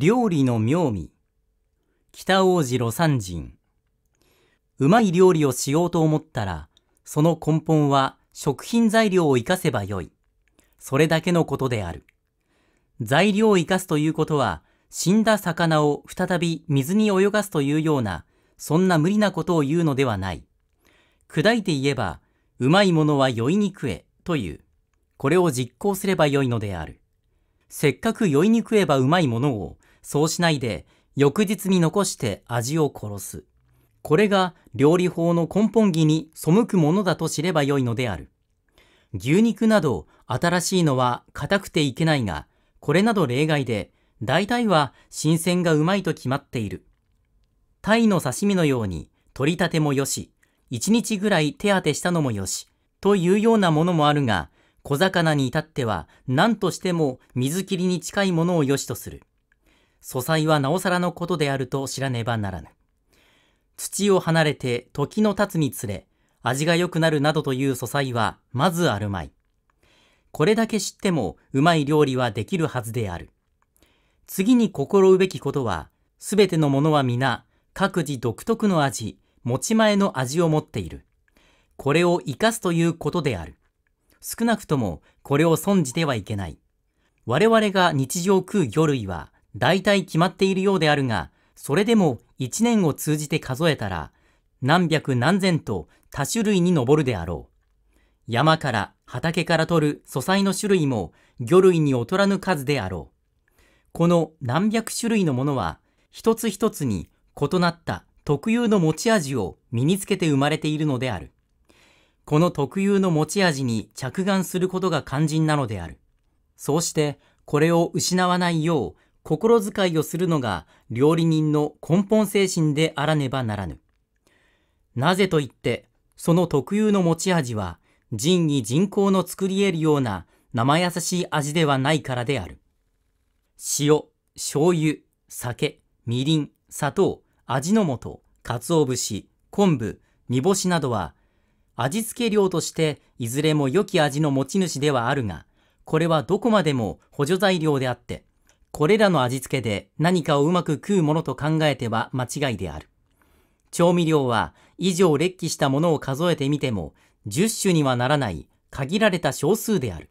料理の妙味北王子魯山人うまい料理をしようと思ったらその根本は食品材料を生かせばよいそれだけのことである材料を生かすということは死んだ魚を再び水に泳がすというようなそんな無理なことを言うのではない砕いて言えばうまいものは酔いに食えというこれを実行すればよいのであるせっかく酔いに食えばうまいものをそうしないで、翌日に残して味を殺す。これが料理法の根本義に背くものだと知ればよいのである。牛肉など新しいのは硬くていけないが、これなど例外で、大体は新鮮がうまいと決まっている。鯛の刺身のように取り立てもよし、一日ぐらい手当てしたのもよし、というようなものもあるが、小魚に至っては何としても水切りに近いものを良しとする。素材はなおさらのことであると知らねばならぬ。土を離れて時の経つにつれ、味が良くなるなどという素材はまずあるまい。これだけ知ってもうまい料理はできるはずである。次に心うべきことは、すべてのものは皆、各自独特の味、持ち前の味を持っている。これを生かすということである。少なくともこれを損じてはいけない。我々が日常食う魚類は、大体決まっているようであるが、それでも1年を通じて数えたら、何百何千と多種類に上るであろう。山から畑から取る素材の種類も魚類に劣らぬ数であろう。この何百種類のものは、一つ一つに異なった特有の持ち味を身につけて生まれているのである。この特有の持ち味に着眼することが肝心なのである。そうして、これを失わないよう、心遣いをするのが料理人の根本精神であらねばならぬ。なぜといって、その特有の持ち味は、人に人工の作り得るような生優しい味ではないからである。塩、醤油、酒、みりん、砂糖、味の素、鰹節、昆布、煮干しなどは、味付け料としていずれも良き味の持ち主ではあるが、これはどこまでも補助材料であって、これらの味付けで何かをうまく食うものと考えては間違いである。調味料は以上列記したものを数えてみても10種にはならない限られた少数である。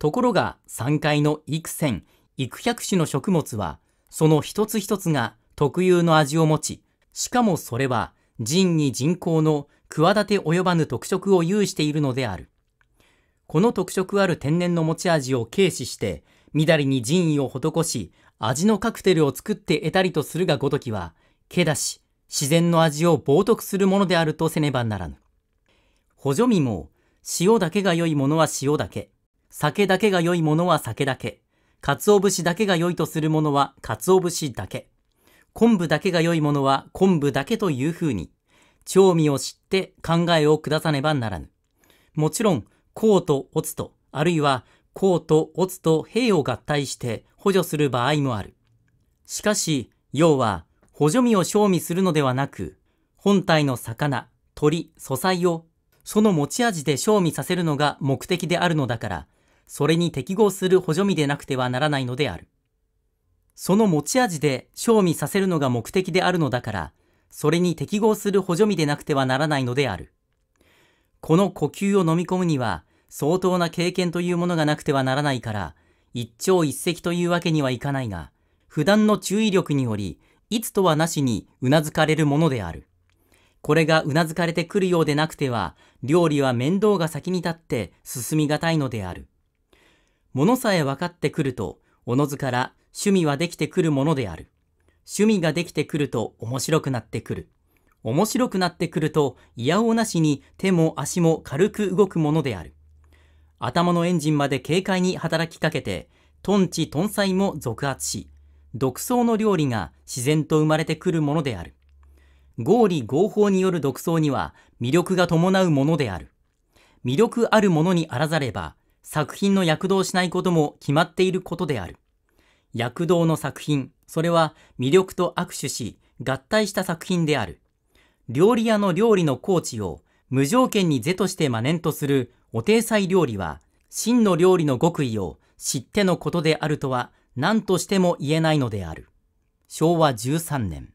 ところが3階の幾千、幾百種の食物はその一つ一つが特有の味を持ち、しかもそれは人に人口の企て及ばぬ特色を有しているのである。この特色ある天然の持ち味を軽視して、みだりに人意を施し、味のカクテルを作って得たりとするがごときは、けだし、自然の味を冒涜するものであるとせねばならぬ。補助味も、塩だけが良いものは塩だけ、酒だけが良いものは酒だけ、鰹節だけが良いとするものは鰹節だけ、昆布だけが良いものは昆布だけというふうに、調味を知って考えを下さねばならぬ。もちろん、こうとおつと、あるいは公と乙と兵を合体して補助する場合もある。しかし、要は補助身を賞味するのではなく、本体の魚、鳥、素材をその持ち味で賞味させるのが目的であるのだから、それに適合する補助身でなくてはならないのである。その持ち味で賞味させるのが目的であるのだから、それに適合する補助身でなくてはならないのである。この呼吸を飲み込むには、相当な経験というものがなくてはならないから、一朝一夕というわけにはいかないが、普段の注意力により、いつとはなしに頷かれるものである。これが頷かれてくるようでなくては、料理は面倒が先に立って進みがたいのである。ものさえ分かってくると、おのずから趣味はできてくるものである。趣味ができてくると面白くなってくる。面白くなってくると、いやおなしに手も足も軽く動くものである。頭のエンジンまで軽快に働きかけて、トンチ・トンサイも続発し、独創の料理が自然と生まれてくるものである。合理合法による独創には魅力が伴うものである。魅力あるものにあらざれば、作品の躍動しないことも決まっていることである。躍動の作品、それは魅力と握手し、合体した作品である。料理屋の料理のコーチを無条件に是として真似とするお体裁料理は真の料理の極意を知ってのことであるとは何としても言えないのである。昭和13年。